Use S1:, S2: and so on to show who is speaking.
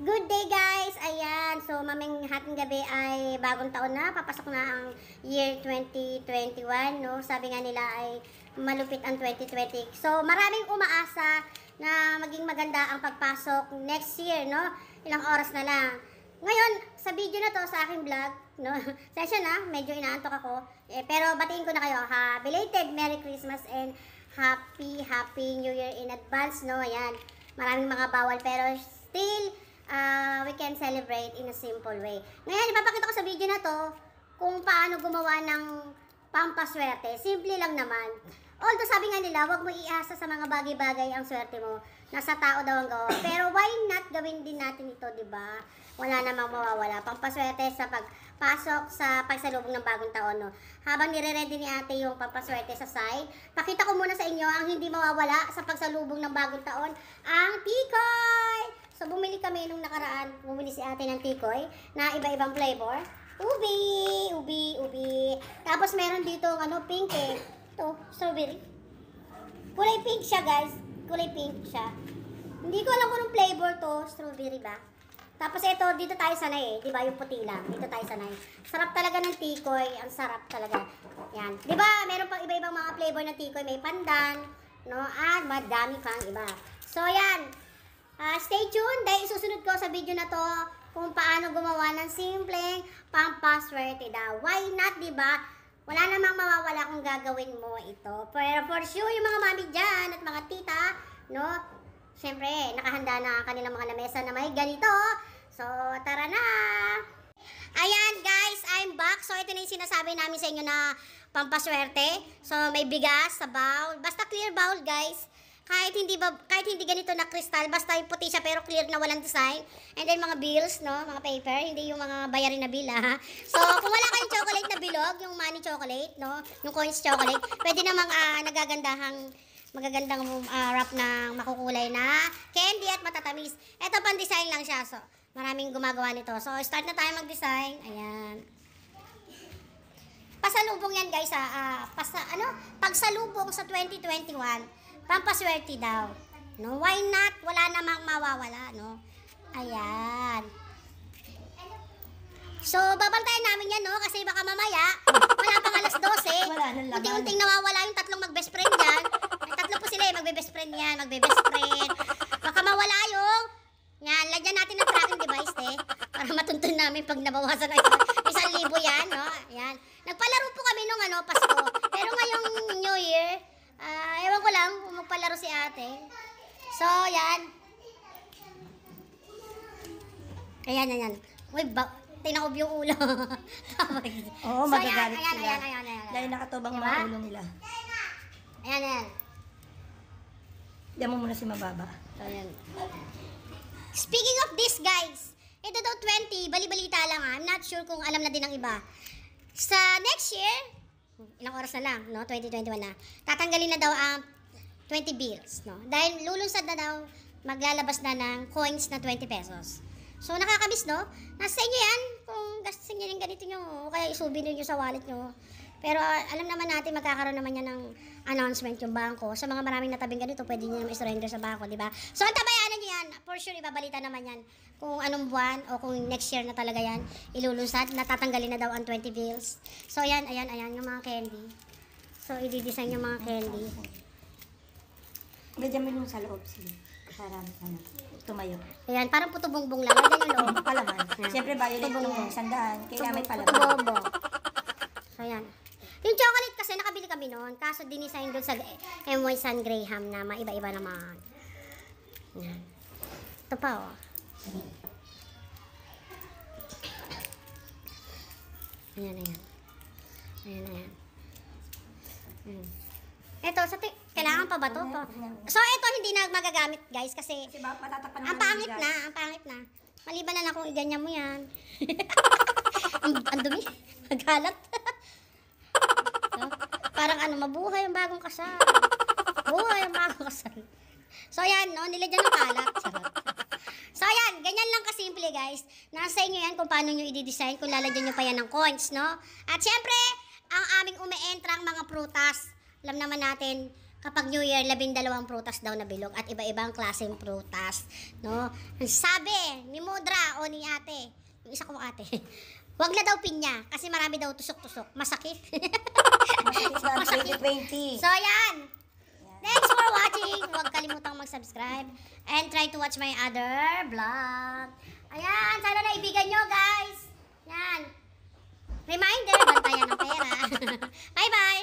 S1: Good day guys! Ayan, so maming hating gabi ay bagong taon na. Papasok na ang year 2021. No? Sabi nga nila ay malupit ang 2020. So maraming umaasa na maging maganda ang pagpasok next year. No? Ilang oras na lang. Ngayon, sa video na to, sa aking vlog, no, session na, medyo inaantok ako. Eh, pero batiin ko na kayo, ha, belated Merry Christmas and Happy, Happy New Year in advance, no, ayan. Maraming mga bawal, pero still, uh, we can celebrate in a simple way. Ngayon, ipapakita ko sa video na to kung paano gumawa ng pampaswerte. Simple lang naman. Although sabi nga nila, huwag mo iasa sa mga bagay-bagay ang swerte mo. Nasa tao daw ang gawa. Pero why not gawin din natin ito, di ba? Wala namang mawawala. Pampaswerte sa pagpasok sa pagsalubong ng bagong taon, no? Habang nire-ready ni ate yung pampaswerte sa side, pakita ko muna sa inyo ang hindi mawawala sa pagsalubong ng bagong taon, ang tikoy! So, bumili kami ng nakaraan, bumili si ate ng tikoy na iba-ibang flavor. Ubi! Ubi! Ubi! Tapos meron dito ano, pink eh. Ito, strawberry. Kulay pink siya guys. Kulay pink siya. Hindi ko alam kung anong flavor to. Strawberry ba? Tapos ito, dito tayo sanay eh. Di ba yung puti lang? Dito tayo sanay. Sarap talaga ng tikoy. Ang sarap talaga. Yan. Di ba? Meron pang iba-ibang mga flavor ng tikoy. May pandan. No? At madami pang iba. So, yan. Uh, stay tuned dahil susunod ko sa video na to kung paano gumawa ng simpleng pampaswerte daw. Diba? Why not, di ba? Wala namang mawawala kung gagawin mo ito. Pero for sure, yung mga mami dyan at mga tita, no? Siyempre, nakahanda na ang kanilang mga lamesa na may ganito. So, tara na! Ayan guys, I'm back. So, ito na yung sinasabi namin sa inyo na pampaswerte. So, may bigas sa bowl. Basta clear bowl guys kahit hindi ba kahit hindi ganito na kristal basta yung puti siya pero clear na walang design and then mga bills no mga paper hindi yung mga bayarin na bill ha so kung wala kayong chocolate na bilog yung money chocolate no yung coins chocolate pwede namang uh, nagagandahang magagandang uh, wrap ng makukulay na candy at matatamis ito pang design lang siya so maraming gumagawa nito so start na tayo mag design ayan pasalubong yan guys ha uh, ah, pasa ano pagsalubong sa 2021 Pampaswerte daw. No, why not? Wala namang mawawala, no? Ayan. So, babantayan namin yan, no? Kasi baka mamaya, wala pang alas 12. Wala Unti-unting nawawala yung tatlong mag-best friend yan. Ay, tatlo po sila eh, magbe-best friend yan, magbe-best friend. Baka mawala yung... Yan, lagyan natin ng tracking device, eh. Para matuntun namin pag nabawasan na isang libo yan, no? Yan. Nagpalaro po kami nung ano, Pasko. Pero ngayong New Year, Uh, ewan ko lang kung magpalaro si ate. So, yan. Ayan, yan, Uy, ba tinakob yung ulo. Oo, so, magagalit ayan, sila. Ayan, ayan, ayan, ayan. Dahil nakatubang diba? mga ulo nila. Ayan, ayan. Diyan mo muna si mababa. Ayan. Speaking of this, guys, ito daw 20, bali-balita lang ha. Ah. I'm not sure kung alam na din ng iba. Sa next year, ilang oras na lang, no? 2021 na. Tatanggalin na daw ang 20 bills, no? Dahil lulusad na daw, maglalabas na ng coins na 20 pesos. So, nakakabis, no? Nasa inyo yan. Kung gastusin nyo rin ganito nyo, o kaya isubi nyo sa wallet nyo. Pero uh, alam naman natin, magkakaroon naman yan ng announcement yung bangko. Sa mga maraming natabing ganito, pwede nyo naman surrender sa bangko, di ba? So, ang tabay sure ibabalita naman yan kung anong buwan o kung next year na talaga yan ilulusad natatanggalin na daw ang 20 bills so ayan ayan ayan yung mga candy so i yung mga candy Gadyan mo yung sa loob sige para ano, tumayo ayan parang puto bongbong lang Ayan yung loob palaman yeah. siyempre violet yung sandaan kaya may palaman puto bongbong so ayan yung chocolate kasi nakabili kami noon kaso dinisign doon sa M.Y. San Graham na maiba-iba naman yan ito pa, oh. Ayan, ayan. Ayan, ayan. Hmm. Ito, sa kailangan pa ba to? So, ito hindi na magagamit, guys, kasi, kasi ba, matatakpan ang pangit na, ang pangit na. Maliban na lang kung iganyan mo yan. ang, ang dumi. Magalat. so, parang ano, mabuhay ang bagong kasal. Buhay ang bagong kasal. So, yan, no? Nilagyan ng kalat. Sarap. So, ayan, ganyan lang kasimple, guys. Nasa inyo yan kung paano nyo i-design, kung lalagyan nyo pa yan ng coins, no? At syempre, ang aming umeentrang mga prutas. Alam naman natin, kapag New Year, labing prutas daw na bilog at iba-ibang klaseng prutas, no? Sabi ni Mudra o ni ate, yung isa kong ate, huwag na daw pinya kasi marami daw tusok-tusok. Masakit. Masakit. 2020. So, yan. Thanks for watching. Wag subscribe, and try to watch my other vlog. Ayan, sana naibigan nyo, guys. Yan. Reminder, bantayan ng pera. Bye-bye!